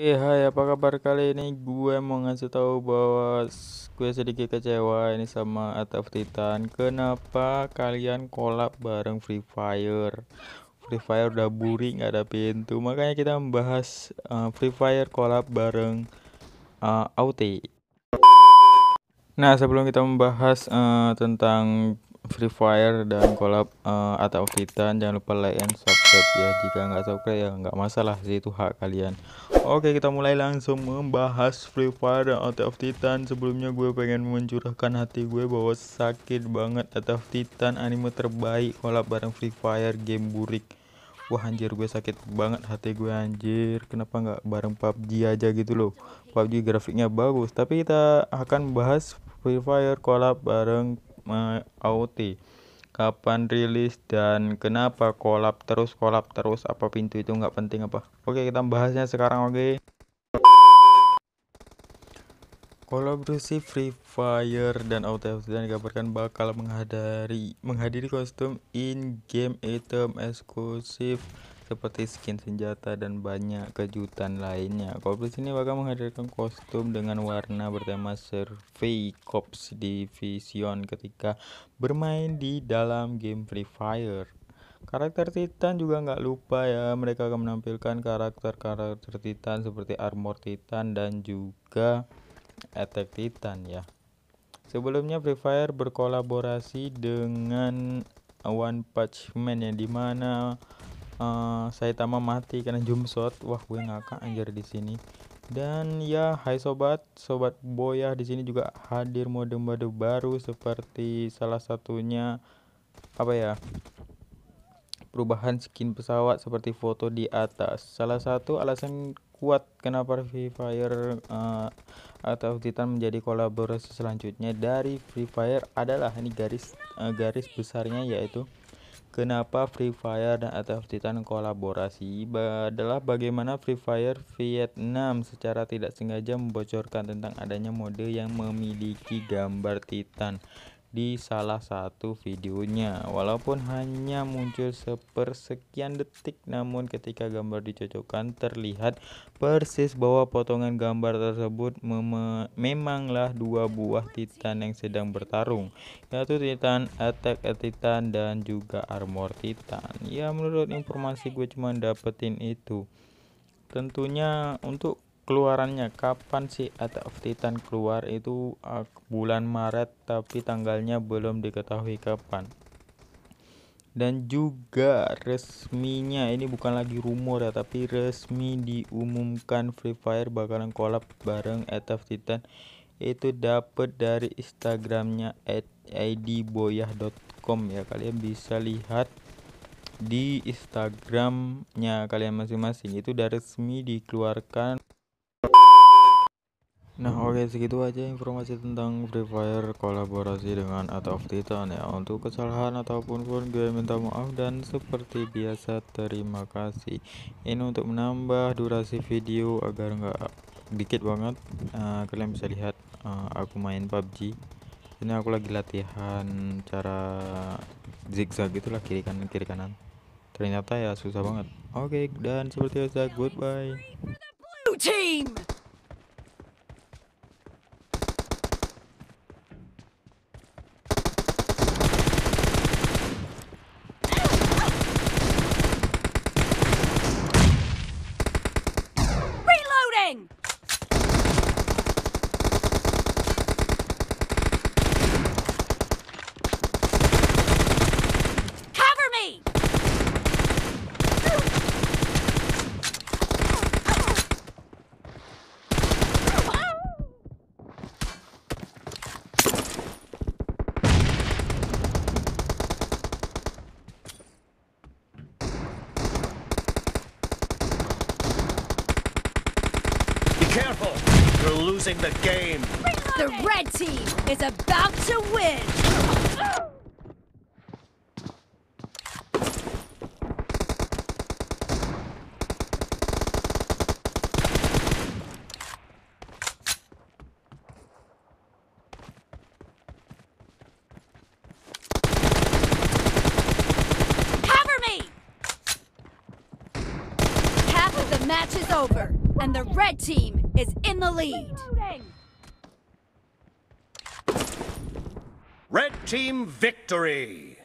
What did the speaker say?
Oke, okay, hai apa kabar kali ini? Gue mau ngasih tahu bahwa gue sedikit kecewa ini sama Attack Titan. Kenapa kalian kolab bareng Free Fire? Free Fire udah boring gak ada pintu, makanya kita membahas uh, Free Fire kolab bareng uh, eh, Aute. Nah, sebelum kita membahas uh, tentang Free Fire dan kolab uh, eh, atau Titan jangan lupa like and subscribe ya jika nggak subscribe ya nggak masalah sih itu hak kalian oke kita mulai langsung membahas Free Fire dan Out of Titan sebelumnya gue pengen mencurahkan hati gue bahwa sakit banget Out of Titan anime terbaik kolab bareng Free Fire game burik wah anjir gue sakit banget hati gue anjir kenapa nggak bareng PUBG aja gitu loh PUBG grafiknya bagus tapi kita akan bahas Free Fire kolab bareng AOT kapan rilis dan kenapa kolab terus kolab terus apa pintu itu nggak penting apa oke kita bahasnya sekarang oke kolaborasi Free Fire dan Auto dan dikabarkan bakal menghadiri menghadiri kostum in game item eksklusif seperti skin senjata dan banyak kejutan lainnya. Corps ini bakal menghadirkan kostum dengan warna bertema Survey Corps Division ketika bermain di dalam game Free Fire. Karakter Titan juga nggak lupa ya, mereka akan menampilkan karakter-karakter Titan seperti Armor Titan dan juga Attack Titan ya. Sebelumnya Free Fire berkolaborasi dengan One Punch Man yang dimana Eh, saya tama mati karena jump shot wah gue ngakak anjir di sini dan ya hai sobat sobat boya di sini juga hadir mode mode baru seperti salah satunya apa ya perubahan skin pesawat seperti foto di atas. Salah satu alasan kuat kenapa Free Fire uh, atau Titan menjadi kolaborasi selanjutnya dari Free Fire adalah ini garis uh, garis besarnya yaitu Kenapa Free Fire dan Attack Titan kolaborasi? Adalah bagaimana Free Fire Vietnam secara tidak sengaja membocorkan tentang adanya mode yang memiliki gambar Titan di salah satu videonya walaupun hanya muncul sepersekian detik namun ketika gambar dicocokkan terlihat persis bahwa potongan gambar tersebut mem memanglah dua buah titan yang sedang bertarung yaitu titan attack titan dan juga armor titan ya menurut informasi gue cuman dapetin itu tentunya untuk keluarannya kapan sih Attack of Titan keluar itu uh, bulan Maret tapi tanggalnya belum diketahui kapan dan juga resminya ini bukan lagi rumor ya tapi resmi diumumkan Free Fire bakalan collab bareng Attack of Titan itu dapat dari Instagramnya @idboyah.com ya kalian bisa lihat di Instagramnya kalian masing-masing itu dari resmi dikeluarkan Nah oke okay, segitu aja informasi tentang Free Fire kolaborasi dengan Art of Titan ya Untuk kesalahan ataupun pun gue minta maaf dan seperti biasa terima kasih Ini untuk menambah durasi video agar nggak dikit banget uh, Kalian bisa lihat uh, aku main PUBG Ini aku lagi latihan cara zigzag itulah kiri kanan kiri kanan Ternyata ya susah banget Oke okay, dan seperti biasa goodbye Blue team Careful! You're losing the game. The red team is about to win. match is over, and the red team is in the lead. Red team victory!